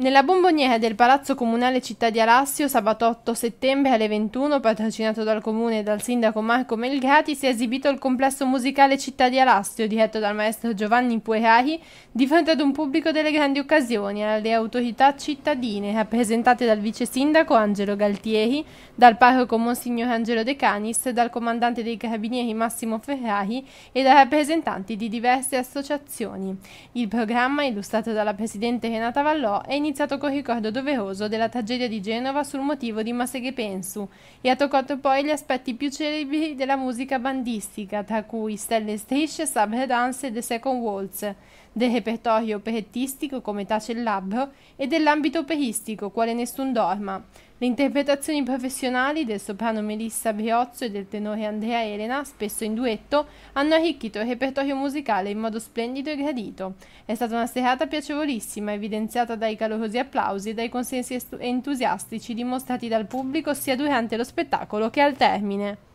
Nella bomboniera del Palazzo Comunale Città di Alassio, sabato 8 settembre alle 21, patrocinato dal comune e dal sindaco Marco Melgati, si è esibito il complesso musicale Città di Alassio, diretto dal maestro Giovanni Puerari, di fronte ad un pubblico delle grandi occasioni, alle autorità cittadine, rappresentate dal vice sindaco Angelo Galtieri, dal parroco Monsignor Angelo De Canis, dal comandante dei carabinieri Massimo Ferrari e da rappresentanti di diverse associazioni. Il programma, illustrato dalla presidente Renata Vallò, è iniziato iniziato col ricordo doveroso della tragedia di Genova sul motivo di Maseghe Pensu e ha toccato poi gli aspetti più celebri della musica bandistica, tra cui Stelle Strisce, Sabre Dance e The Second Waltz, del repertorio operettistico come Tace il Labbro e dell'ambito operistico, quale Nessun Dorma, le interpretazioni professionali del soprano Melissa Briozzo e del tenore Andrea Elena, spesso in duetto, hanno arricchito il repertorio musicale in modo splendido e gradito. È stata una serata piacevolissima, evidenziata dai calorosi applausi e dai consensi entusiastici dimostrati dal pubblico sia durante lo spettacolo che al termine.